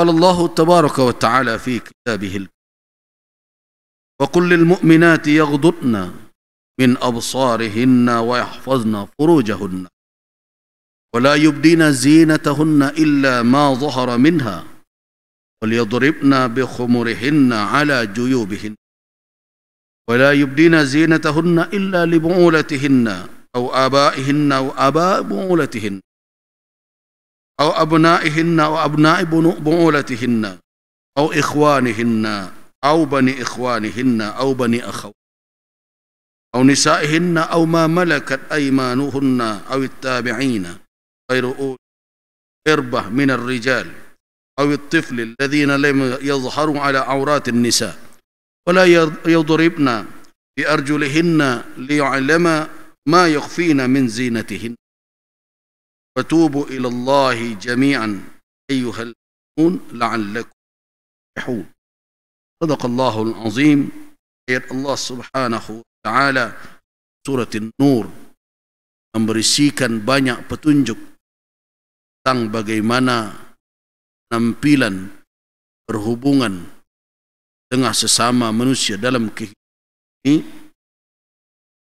قال الله تبارك وتعالى في كتابه وقل للمؤمنات يغضضن من أبصارهن ويحفظن فروجهن ولا يبدين زينتهن إلا ما ظهر منها وليضربن بخمرهن على جيوبهن ولا يبدين زينتهن إلا لبعولتهن أو آبائهن أو آباء بعولتهن أو أبنائهن أو أبناء بعولتهن أو إخوانهن أو بني إخوانهن أو بني أخو أو نسائهن أو ما ملكت أيمانهن أو التابعين غير أولي إربة من الرجال أو الطفل الذين لم يظهروا على عورات النساء ولا يضربن بأرجلهن ليعلم ما يخفين من زينتهن فتوبوا إلى الله جميعا أيها المؤمنون لعلكم تفلحون صدق الله العظيم آيات الله سبحانه وتعالى سورة النور memberisikan banyak petunjuk tentang bagaimana tampilan berhubungan dengan sesama manusia dalam kehidupan ini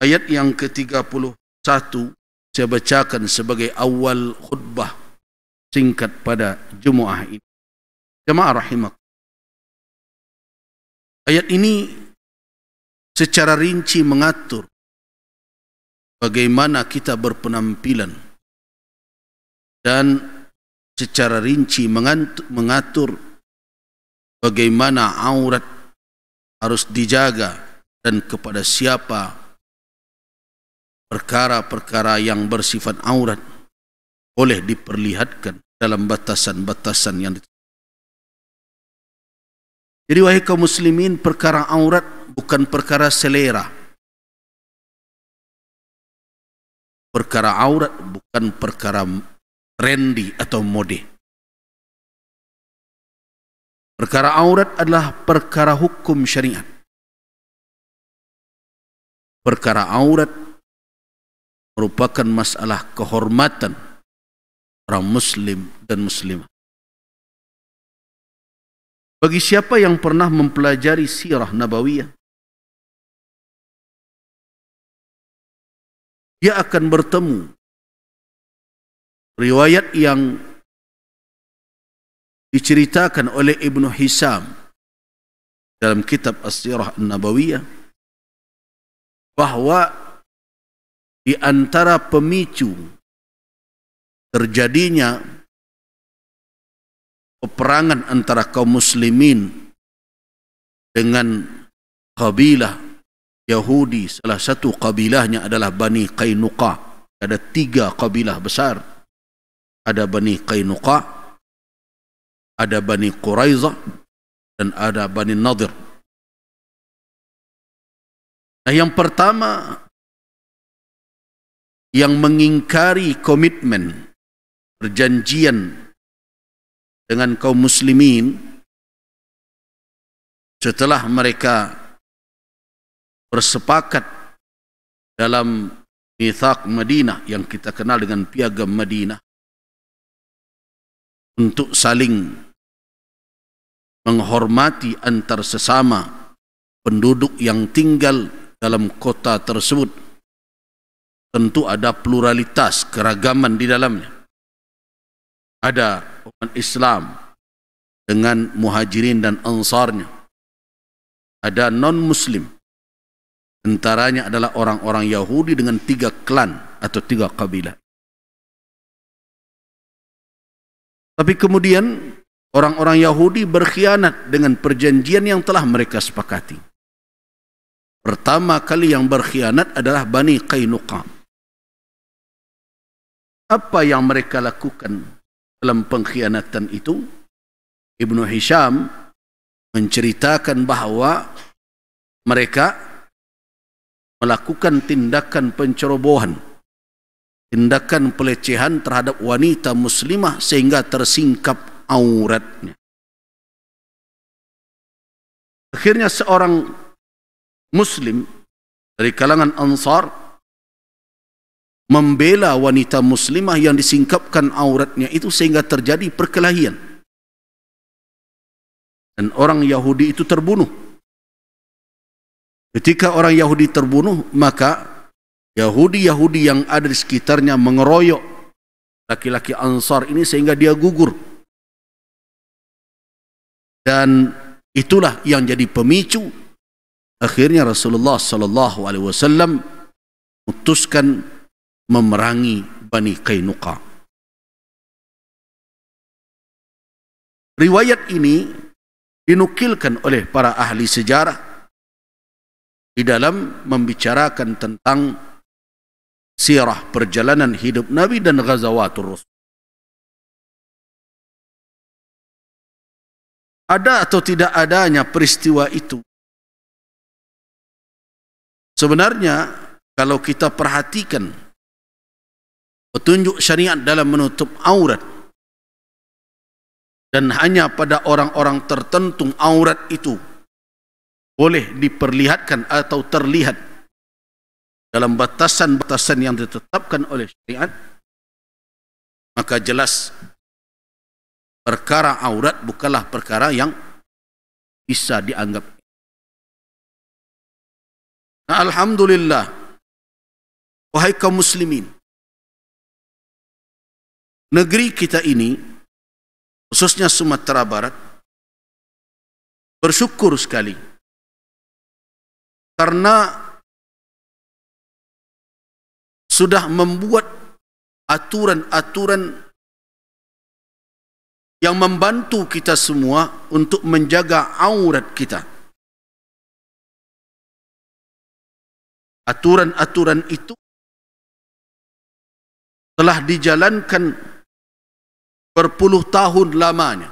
ayat yang ke-31 saya bacakan sebagai awal khutbah singkat pada Jumaat ini. Jemaah rahimak. Ayat ini secara rinci mengatur bagaimana kita berpenampilan dan secara rinci mengatur bagaimana aurat harus dijaga dan kepada siapa perkara-perkara yang bersifat aurat boleh diperlihatkan dalam batasan-batasan yang jadi wahai kaum muslimin perkara aurat bukan perkara selera perkara aurat bukan perkara trendy atau mode perkara aurat adalah perkara hukum syariat perkara aurat merupakan masalah kehormatan orang muslim dan muslimah. Bagi siapa yang pernah mempelajari sirah nabawiyah, dia akan bertemu riwayat yang diceritakan oleh Ibn Hisam dalam kitab As-Sirah nabawiyah bahawa di antara pemicu terjadinya peperangan antara kaum muslimin dengan kabilah Yahudi salah satu kabilahnya adalah Bani Qainuqa ada tiga kabilah besar ada Bani Qainuqa ada Bani Quraiza dan ada Bani Nadir nah, yang pertama yang mengingkari komitmen perjanjian dengan kaum muslimin setelah mereka bersepakat dalam Mitak Madinah yang kita kenal dengan piagam Madinah untuk saling menghormati antar sesama penduduk yang tinggal dalam kota tersebut tentu ada pluralitas keragaman di dalamnya ada umat Islam dengan muhajirin dan ansarnya ada non muslim antaranya adalah orang-orang Yahudi dengan tiga klan atau tiga kabilah tapi kemudian orang-orang Yahudi berkhianat dengan perjanjian yang telah mereka sepakati pertama kali yang berkhianat adalah Bani Qainuqa apa yang mereka lakukan dalam pengkhianatan itu Ibn Hisham menceritakan bahawa mereka melakukan tindakan pencerobohan tindakan pelecehan terhadap wanita muslimah sehingga tersingkap auratnya akhirnya seorang muslim dari kalangan ansar membela wanita muslimah yang disingkapkan auratnya itu sehingga terjadi perkelahian dan orang Yahudi itu terbunuh ketika orang Yahudi terbunuh maka Yahudi-Yahudi yang ada di sekitarnya mengeroyok laki-laki ansar ini sehingga dia gugur dan itulah yang jadi pemicu akhirnya Rasulullah sallallahu alaihi wasallam memutuskan memerangi Bani Qainuqa. Riwayat ini dinukilkan oleh para ahli sejarah di dalam membicarakan tentang sirah perjalanan hidup Nabi dan Ghazawatul Rasul. Ada atau tidak adanya peristiwa itu? Sebenarnya kalau kita perhatikan petunjuk syariat dalam menutup aurat dan hanya pada orang-orang tertentu aurat itu boleh diperlihatkan atau terlihat dalam batasan-batasan yang ditetapkan oleh syariat maka jelas perkara aurat bukanlah perkara yang bisa dianggap nah, Alhamdulillah wahai kaum muslimin negeri kita ini khususnya Sumatera Barat bersyukur sekali karena sudah membuat aturan-aturan yang membantu kita semua untuk menjaga aurat kita. Aturan-aturan itu telah dijalankan berpuluh tahun lamanya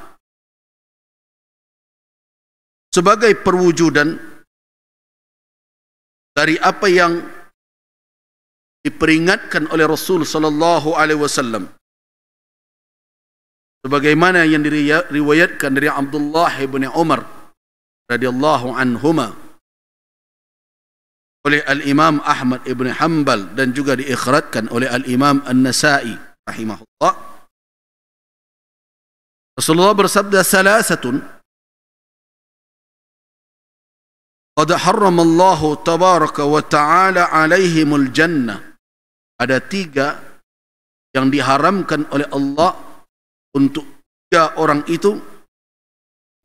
sebagai perwujudan dari apa yang diperingatkan oleh Rasul sallallahu alaihi wasallam sebagaimana yang diriwayatkan dari Abdullah bin Umar radhiyallahu anhuma oleh al-Imam Ahmad ibn Hanbal dan juga diikhratkan oleh al-Imam An-Nasa'i rahimahullah Rasulullah bersabda salasatun Qad harram Allah tabaraka wa ta'ala alaihimul jannah Ada tiga yang diharamkan oleh Allah untuk tiga orang itu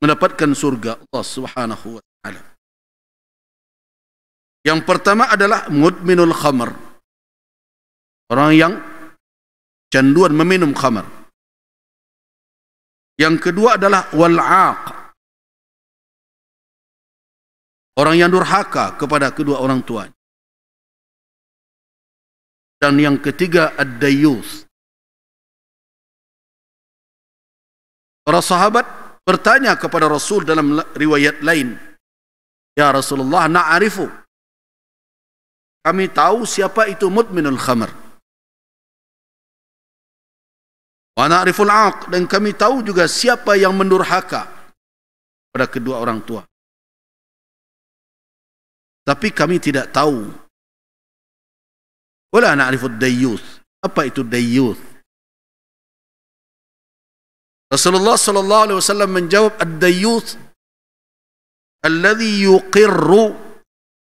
mendapatkan surga Allah subhanahu wa ta'ala yang pertama adalah mudminul khamar orang yang canduan meminum khamar yang kedua adalah wal'aq. Orang yang durhaka kepada kedua orang tua. Dan yang ketiga ad-dayus. Para sahabat bertanya kepada Rasul dalam riwayat lain. Ya Rasulullah na'arifu. Kami tahu siapa itu mutminul khamar. wa na'riful aq dan kami tahu juga siapa yang mendurhaka pada kedua orang tua tapi kami tidak tahu wala na'riful dayyus apa itu dayyus Rasulullah sallallahu alaihi wasallam menjawab ad-dayyus alladhi yuqirru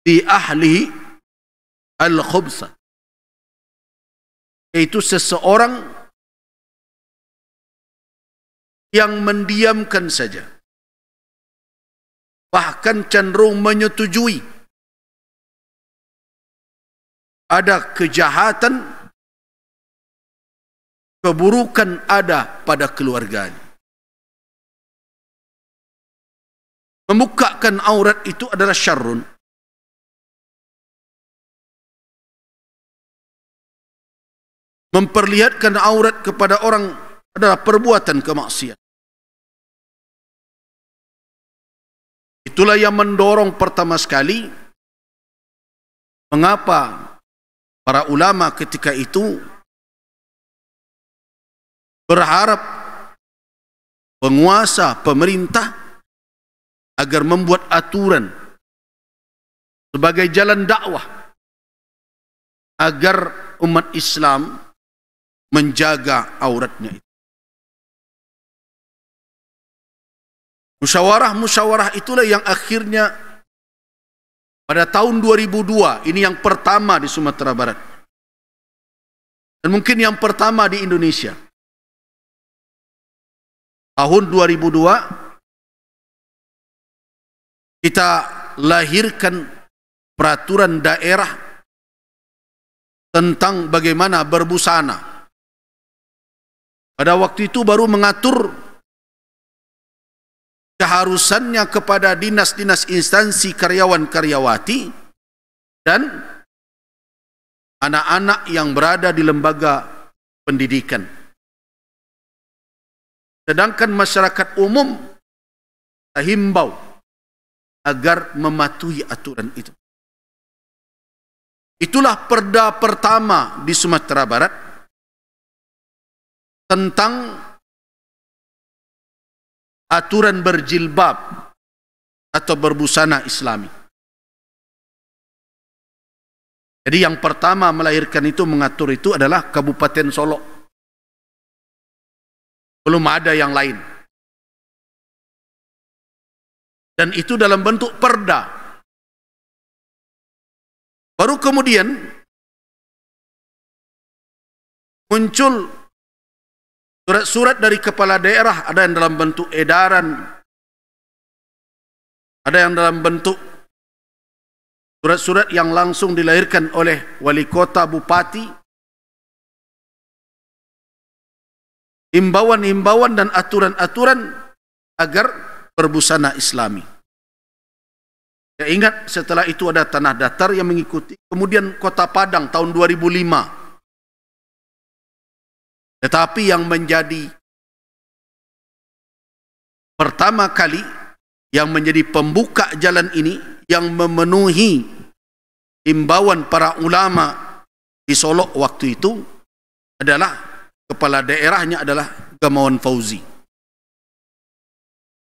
bi ahlihi al-khubsa Itu seseorang yang mendiamkan saja bahkan cenderung menyetujui ada kejahatan keburukan ada pada keluarga. membukakan aurat itu adalah syarrun memperlihatkan aurat kepada orang adalah perbuatan kemaksiatan Itulah yang mendorong pertama sekali mengapa para ulama ketika itu berharap penguasa pemerintah agar membuat aturan sebagai jalan dakwah agar umat Islam menjaga auratnya itu. Musyawarah-musyawarah itulah yang akhirnya pada tahun 2002, ini yang pertama di Sumatera Barat. Dan mungkin yang pertama di Indonesia. Tahun 2002, kita lahirkan peraturan daerah tentang bagaimana berbusana. Pada waktu itu baru mengatur keharusannya kepada dinas-dinas instansi karyawan-karyawati dan anak-anak yang berada di lembaga pendidikan. Sedangkan masyarakat umum himbau agar mematuhi aturan itu. Itulah perda pertama di Sumatera Barat tentang aturan berjilbab atau berbusana islami. Jadi yang pertama melahirkan itu mengatur itu adalah Kabupaten Solo. Belum ada yang lain. Dan itu dalam bentuk perda. Baru kemudian muncul Surat-surat dari kepala daerah ada yang dalam bentuk edaran. Ada yang dalam bentuk surat-surat yang langsung dilahirkan oleh wali kota, bupati. Imbauan-imbauan dan aturan-aturan agar berbusana islami. Ya ingat setelah itu ada tanah datar yang mengikuti. Kemudian kota Padang tahun 2005. Tetapi yang menjadi pertama kali yang menjadi pembuka jalan ini yang memenuhi imbauan para ulama di Solo waktu itu adalah kepala daerahnya adalah Gamawan Fauzi.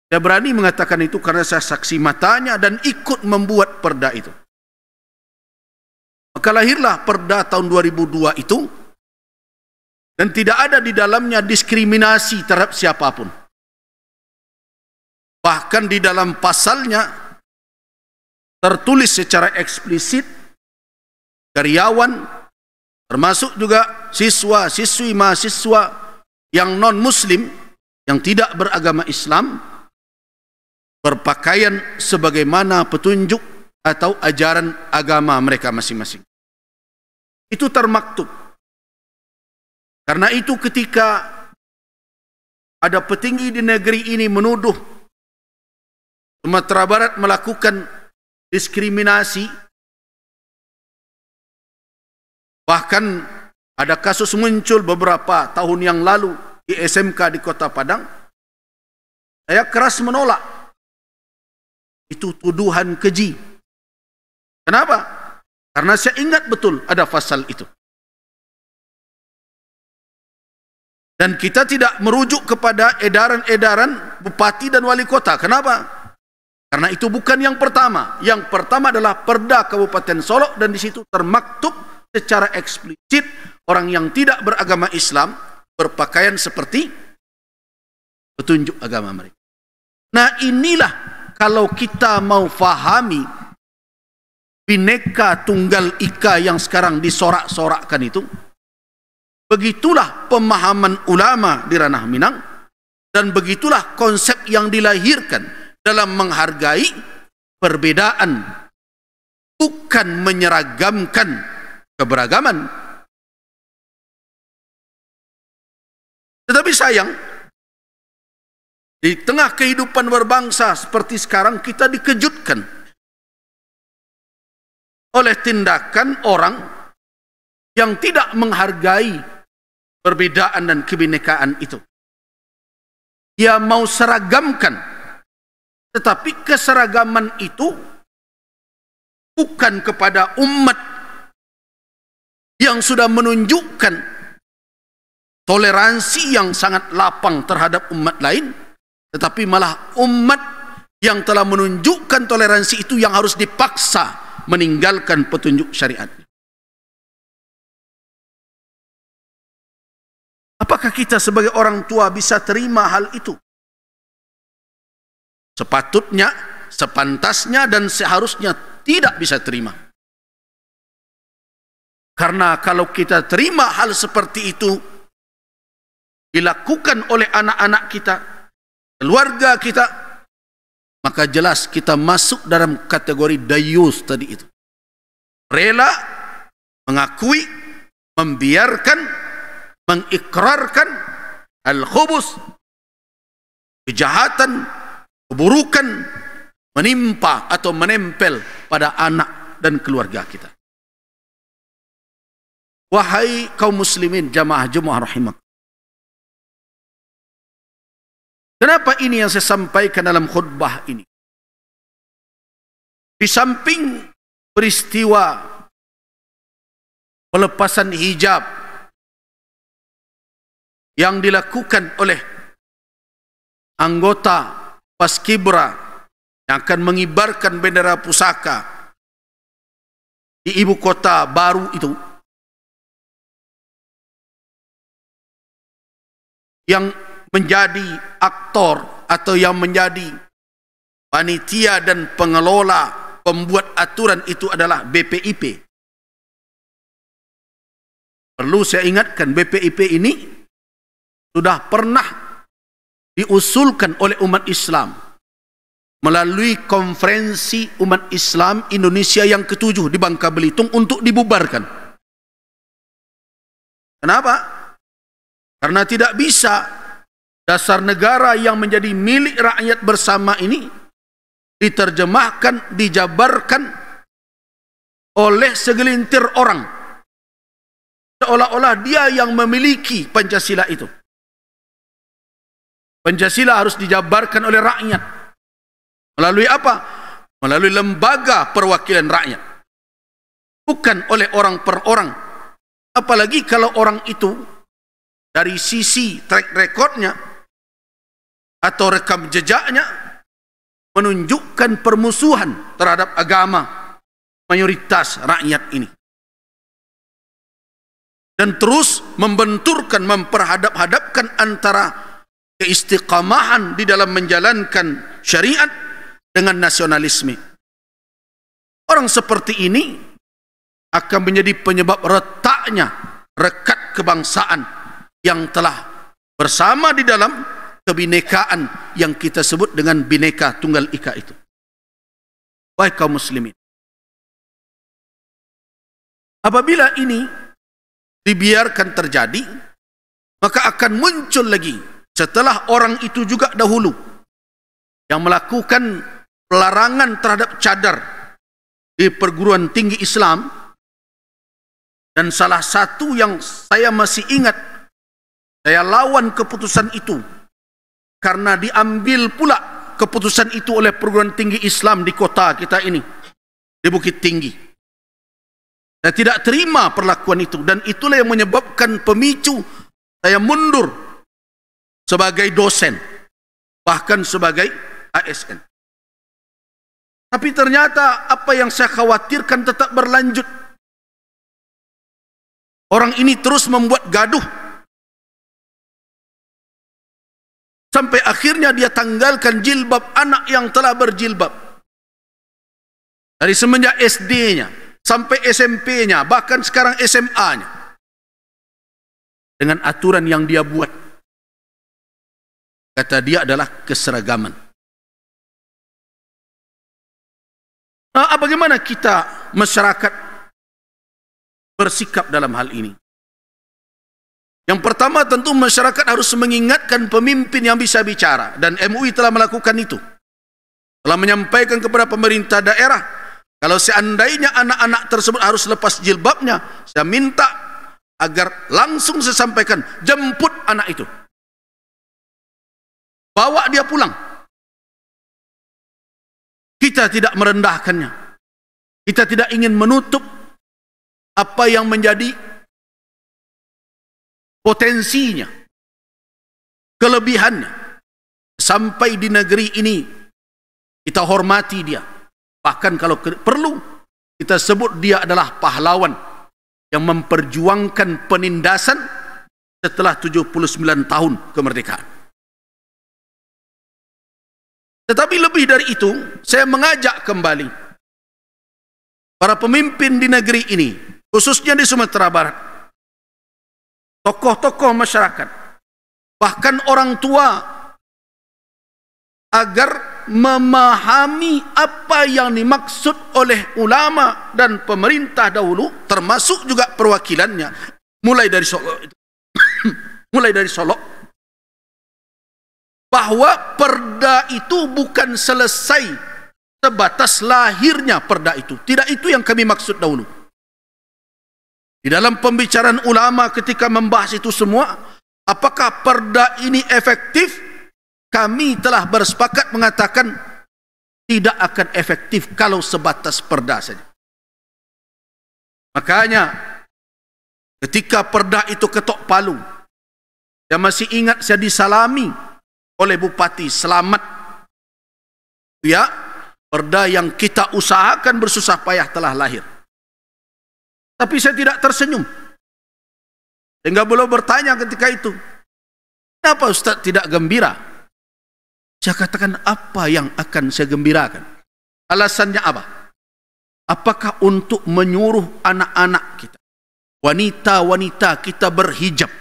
Saya berani mengatakan itu karena saya saksi matanya dan ikut membuat perda itu. Maka lahirlah perda tahun 2002 itu Dan tidak ada di dalamnya diskriminasi terhadap siapapun. Bahkan di dalam pasalnya tertulis secara eksplisit karyawan termasuk juga siswa, siswi, mahasiswa yang non muslim yang tidak beragama Islam berpakaian sebagaimana petunjuk atau ajaran agama mereka masing-masing. Itu termaktub Karena itu ketika ada petinggi di negeri ini menuduh Sumatera Barat melakukan diskriminasi bahkan ada kasus muncul beberapa tahun yang lalu di SMK di Kota Padang saya keras menolak itu tuduhan keji kenapa karena saya ingat betul ada pasal itu dan kita tidak merujuk kepada edaran-edaran bupati dan wali kota. Kenapa? Karena itu bukan yang pertama. Yang pertama adalah perda Kabupaten Solo dan di situ termaktub secara eksplisit orang yang tidak beragama Islam berpakaian seperti petunjuk agama mereka. Nah inilah kalau kita mau fahami bineka tunggal ika yang sekarang disorak-sorakkan itu, Begitulah pemahaman ulama di ranah Minang dan begitulah konsep yang dilahirkan dalam menghargai perbedaan bukan menyeragamkan keberagaman. Tetapi sayang di tengah kehidupan berbangsa seperti sekarang kita dikejutkan oleh tindakan orang yang tidak menghargai perbedaan dan kebinekaan itu. Dia mau seragamkan. Tetapi keseragaman itu bukan kepada umat yang sudah menunjukkan toleransi yang sangat lapang terhadap umat lain. Tetapi malah umat yang telah menunjukkan toleransi itu yang harus dipaksa meninggalkan petunjuk syariat. Apakah kita sebagai orang tua bisa terima hal itu? Sepatutnya, sepantasnya dan seharusnya tidak bisa terima. Karena kalau kita terima hal seperti itu dilakukan oleh anak-anak kita, keluarga kita, maka jelas kita masuk dalam kategori dayus tadi itu. Rela mengakui, membiarkan mengikrarkan al-khubus kejahatan keburukan menimpa atau menempel pada anak dan keluarga kita wahai kaum muslimin jamaah jemaah rahimah kenapa ini yang saya sampaikan dalam khutbah ini di samping peristiwa pelepasan hijab yang dilakukan oleh anggota Paskibra yang akan mengibarkan bendera pusaka di ibu kota baru itu yang menjadi aktor atau yang menjadi panitia dan pengelola pembuat aturan itu adalah BPIP perlu saya ingatkan BPIP ini sudah pernah diusulkan oleh umat Islam melalui konferensi umat Islam Indonesia yang ketujuh di Bangka Belitung untuk dibubarkan. Kenapa? Karena tidak bisa dasar negara yang menjadi milik rakyat bersama ini diterjemahkan, dijabarkan oleh segelintir orang seolah-olah dia yang memiliki Pancasila itu. Pancasila harus dijabarkan oleh rakyat. Melalui apa? Melalui lembaga perwakilan rakyat. Bukan oleh orang per orang. Apalagi kalau orang itu dari sisi track recordnya atau rekam jejaknya menunjukkan permusuhan terhadap agama mayoritas rakyat ini dan terus membenturkan memperhadap-hadapkan antara keistiqamahan di dalam menjalankan syariat dengan nasionalisme. Orang seperti ini akan menjadi penyebab retaknya rekat kebangsaan yang telah bersama di dalam kebinekaan yang kita sebut dengan bineka tunggal ika itu. Baik kaum muslimin. Apabila ini dibiarkan terjadi, maka akan muncul lagi setelah orang itu juga dahulu yang melakukan pelarangan terhadap cadar di perguruan tinggi Islam dan salah satu yang saya masih ingat saya lawan keputusan itu karena diambil pula keputusan itu oleh perguruan tinggi Islam di kota kita ini di Bukit Tinggi saya tidak terima perlakuan itu dan itulah yang menyebabkan pemicu saya mundur sebagai dosen, bahkan sebagai ASN. Tapi ternyata apa yang saya khawatirkan tetap berlanjut. Orang ini terus membuat gaduh. Sampai akhirnya dia tanggalkan jilbab anak yang telah berjilbab. Dari semenjak SD-nya sampai SMP-nya, bahkan sekarang SMA-nya. Dengan aturan yang dia buat kata dia adalah keseragaman. Nah, ah, bagaimana kita masyarakat bersikap dalam hal ini? Yang pertama tentu masyarakat harus mengingatkan pemimpin yang bisa bicara dan MUI telah melakukan itu. Telah menyampaikan kepada pemerintah daerah kalau seandainya anak-anak tersebut harus lepas jilbabnya, saya minta agar langsung saya sampaikan jemput anak itu bawa dia pulang kita tidak merendahkannya kita tidak ingin menutup apa yang menjadi potensinya kelebihannya sampai di negeri ini kita hormati dia bahkan kalau perlu kita sebut dia adalah pahlawan yang memperjuangkan penindasan setelah 79 tahun kemerdekaan tetapi lebih dari itu, saya mengajak kembali para pemimpin di negeri ini, khususnya di Sumatera Barat, tokoh-tokoh masyarakat, bahkan orang tua, agar memahami apa yang dimaksud oleh ulama dan pemerintah dahulu, termasuk juga perwakilannya, mulai dari Solo, mulai dari Solo bahwa perda itu bukan selesai sebatas lahirnya perda itu. Tidak itu yang kami maksud dahulu. Di dalam pembicaraan ulama ketika membahas itu semua, apakah perda ini efektif? Kami telah bersepakat mengatakan tidak akan efektif kalau sebatas perda saja. Makanya ketika perda itu ketok palu, saya masih ingat saya disalami oleh bupati selamat ya perda yang kita usahakan bersusah payah telah lahir tapi saya tidak tersenyum sehingga beliau bertanya ketika itu kenapa Ustaz tidak gembira saya katakan apa yang akan saya gembirakan alasannya apa apakah untuk menyuruh anak-anak kita wanita-wanita kita berhijab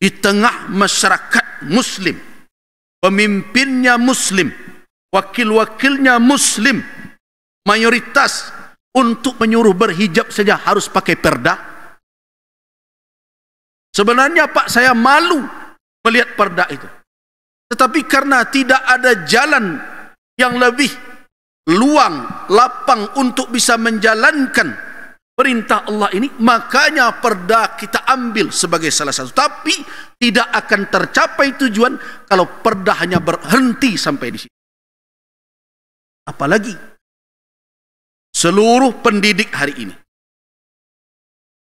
di tengah masyarakat muslim pemimpinnya muslim wakil-wakilnya muslim mayoritas untuk menyuruh berhijab saja harus pakai perda sebenarnya pak saya malu melihat perda itu tetapi karena tidak ada jalan yang lebih luang, lapang untuk bisa menjalankan perintah Allah ini makanya perda kita ambil sebagai salah satu tapi tidak akan tercapai tujuan kalau perda hanya berhenti sampai di sini apalagi seluruh pendidik hari ini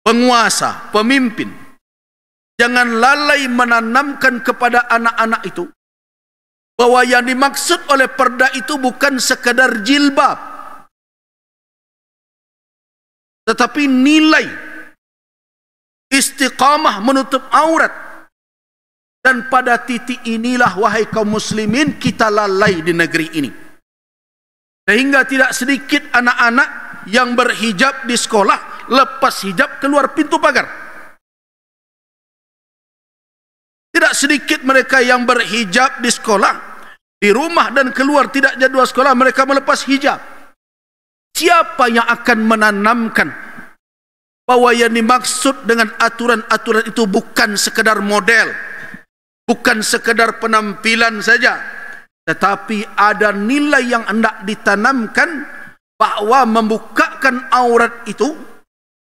penguasa pemimpin jangan lalai menanamkan kepada anak-anak itu bahwa yang dimaksud oleh perda itu bukan sekadar jilbab tetapi nilai istiqamah menutup aurat dan pada titik inilah wahai kaum muslimin kita lalai di negeri ini sehingga tidak sedikit anak-anak yang berhijab di sekolah lepas hijab keluar pintu pagar tidak sedikit mereka yang berhijab di sekolah di rumah dan keluar tidak jadwal sekolah mereka melepas hijab siapa yang akan menanamkan bahwa yang dimaksud dengan aturan-aturan itu bukan sekedar model bukan sekedar penampilan saja tetapi ada nilai yang hendak ditanamkan bahwa membukakan aurat itu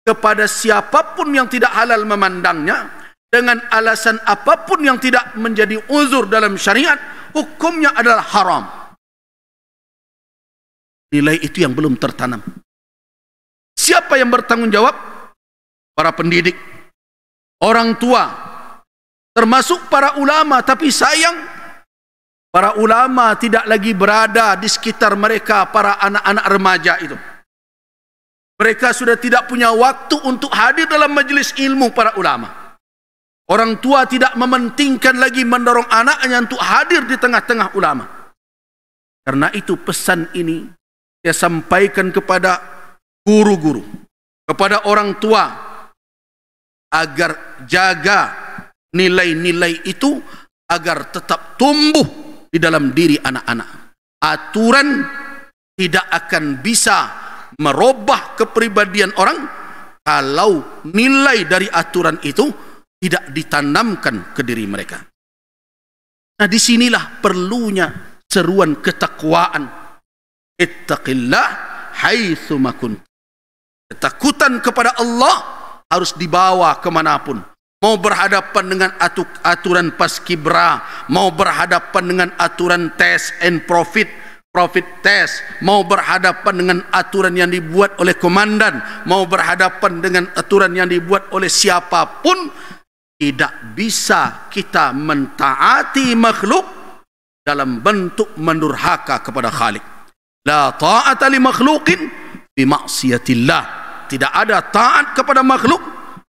kepada siapapun yang tidak halal memandangnya dengan alasan apapun yang tidak menjadi uzur dalam syariat hukumnya adalah haram nilai itu yang belum tertanam. Siapa yang bertanggung jawab? Para pendidik, orang tua, termasuk para ulama, tapi sayang para ulama tidak lagi berada di sekitar mereka para anak-anak remaja itu. Mereka sudah tidak punya waktu untuk hadir dalam majlis ilmu para ulama. Orang tua tidak mementingkan lagi mendorong anaknya untuk hadir di tengah-tengah ulama. Karena itu pesan ini dia sampaikan kepada guru-guru, kepada orang tua agar jaga nilai-nilai itu agar tetap tumbuh di dalam diri anak-anak. Aturan tidak akan bisa merubah kepribadian orang kalau nilai dari aturan itu tidak ditanamkan ke diri mereka. Nah, disinilah perlunya seruan ketakwaan ittaqillah haitsu makun. Ketakutan kepada Allah harus dibawa kemanapun. Mau berhadapan dengan aturan pas kibra, mau berhadapan dengan aturan test and profit, profit test, mau berhadapan dengan aturan yang dibuat oleh komandan, mau berhadapan dengan aturan yang dibuat oleh siapapun, tidak bisa kita mentaati makhluk dalam bentuk mendurhaka kepada khalik. La ta'ata li makhlukin bi maksiatillah. Tidak ada taat kepada makhluk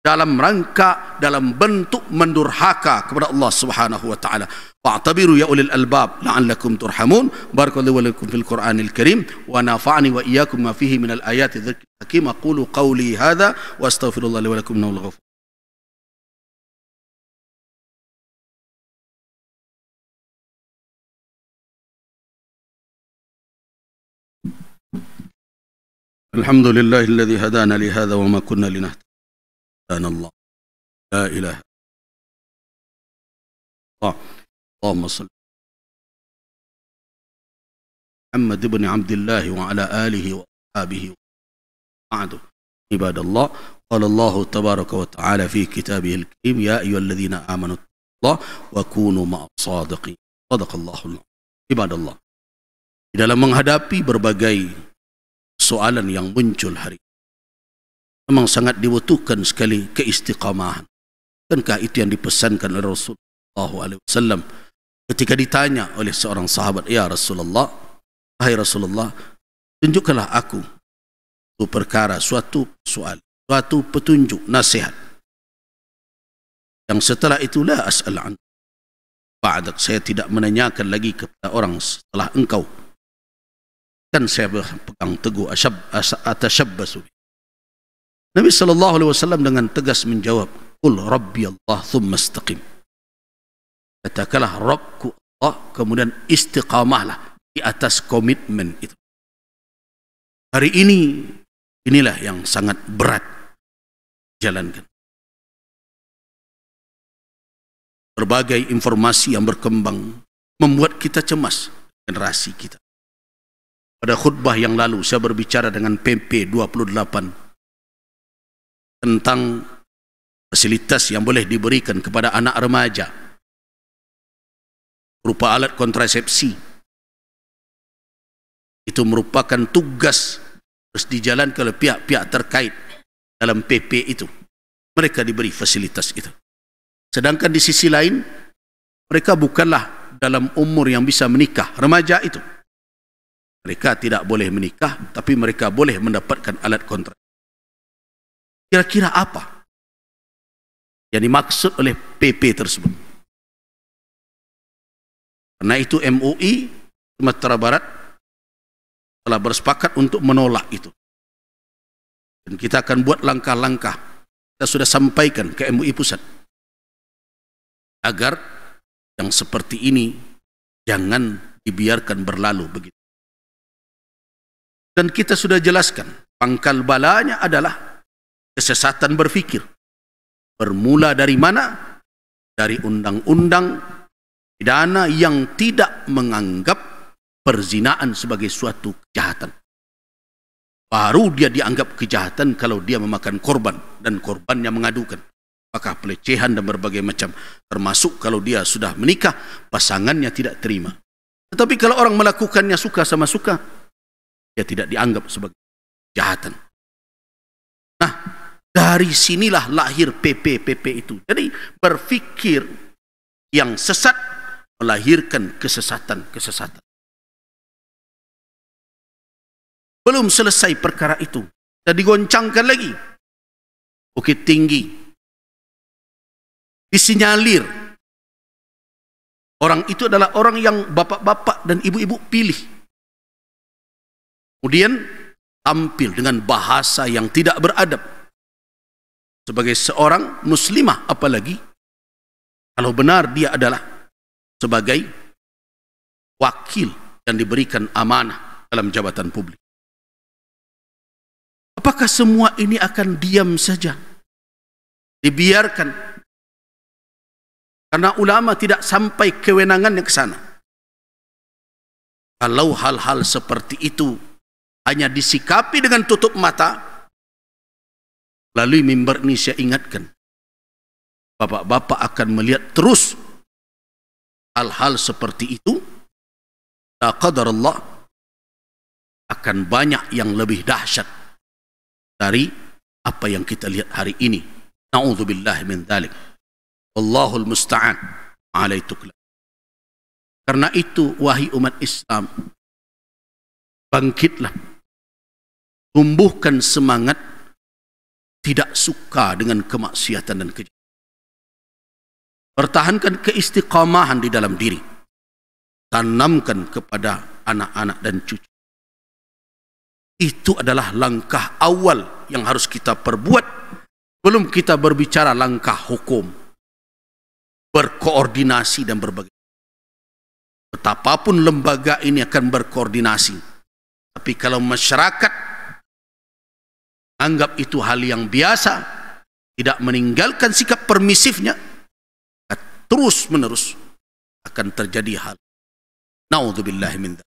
dalam rangka dalam bentuk mendurhaka kepada Allah Subhanahu wa taala. Fa'tabiru ya ulil albab la'allakum turhamun. Barakallahu wa lakum fil Qur'anil Karim wa nafa'ani wa iyyakum ma fihi min al ayati dzikr hakim. Aqulu qawli hadha wa astaghfirullah li wa lakum innahu الحمد لله الذي هدانا لهذا وما كنا لنهتدي هدانا الله لا إله الا الله اللهم صل محمد بن عبد الله وعلى آله وأصحابه وبعد عباد الله قال الله تبارك وتعالى في كتابه الكريم يا أيها الذين آمنوا الله وكونوا مع الصادقين صدق الله العظيم عباد الله di dalam menghadapi berbagai persoalan yang muncul hari memang sangat dibutuhkan sekali keistiqamahan bukankah itu yang dipesankan oleh Rasulullah SAW ketika ditanya oleh seorang sahabat ya Rasulullah hai Rasulullah tunjukkanlah aku satu perkara suatu soal suatu petunjuk nasihat yang setelah itulah asalan. an saya tidak menanyakan lagi kepada orang setelah engkau kan saya berpegang teguh asyab atashabbasu Nabi sallallahu alaihi wasallam dengan tegas menjawab kul rabbi Allah thumma istiqim katakanlah rabbku Allah kemudian istiqamahlah di atas komitmen itu hari ini inilah yang sangat berat jalankan berbagai informasi yang berkembang membuat kita cemas generasi kita pada khutbah yang lalu saya berbicara dengan PP 28 tentang fasilitas yang boleh diberikan kepada anak remaja berupa alat kontrasepsi itu merupakan tugas harus dijalankan oleh pihak-pihak terkait dalam PP itu mereka diberi fasilitas itu sedangkan di sisi lain mereka bukanlah dalam umur yang bisa menikah remaja itu mereka tidak boleh menikah tapi mereka boleh mendapatkan alat kontrak. Kira-kira apa yang dimaksud oleh PP tersebut? Karena itu MUI e, Sumatera Barat telah bersepakat untuk menolak itu. Dan kita akan buat langkah-langkah. Kita sudah sampaikan ke MUI e Pusat. Agar yang seperti ini jangan dibiarkan berlalu begitu dan kita sudah jelaskan pangkal balanya adalah kesesatan berfikir bermula dari mana dari undang-undang pidana yang tidak menganggap perzinaan sebagai suatu kejahatan baru dia dianggap kejahatan kalau dia memakan korban dan korbannya mengadukan apakah pelecehan dan berbagai macam termasuk kalau dia sudah menikah pasangannya tidak terima tetapi kalau orang melakukannya suka sama suka dia tidak dianggap sebagai jahatan. Nah, dari sinilah lahir PP-PP itu. Jadi, berfikir yang sesat melahirkan kesesatan-kesesatan. Belum selesai perkara itu. Dan digoncangkan lagi. Bukit tinggi. Disinyalir. Orang itu adalah orang yang bapak-bapak dan ibu-ibu pilih kemudian tampil dengan bahasa yang tidak beradab sebagai seorang muslimah apalagi kalau benar dia adalah sebagai wakil yang diberikan amanah dalam jabatan publik apakah semua ini akan diam saja dibiarkan karena ulama tidak sampai kewenangannya ke sana kalau hal-hal seperti itu hanya disikapi dengan tutup mata lalu mimbar ini saya ingatkan bapak-bapak akan melihat terus hal-hal seperti itu taqadar Allah akan banyak yang lebih dahsyat dari apa yang kita lihat hari ini na'udzubillah min dalik Allahul musta'an alaitukla karena itu wahai umat Islam bangkitlah tumbuhkan semangat tidak suka dengan kemaksiatan dan kejahatan. Pertahankan keistiqamahan di dalam diri. Tanamkan kepada anak-anak dan cucu. Itu adalah langkah awal yang harus kita perbuat belum kita berbicara langkah hukum berkoordinasi dan berbagai betapapun lembaga ini akan berkoordinasi tapi kalau masyarakat anggap itu hal yang biasa tidak meninggalkan sikap permisifnya terus menerus akan terjadi hal naudzubillah min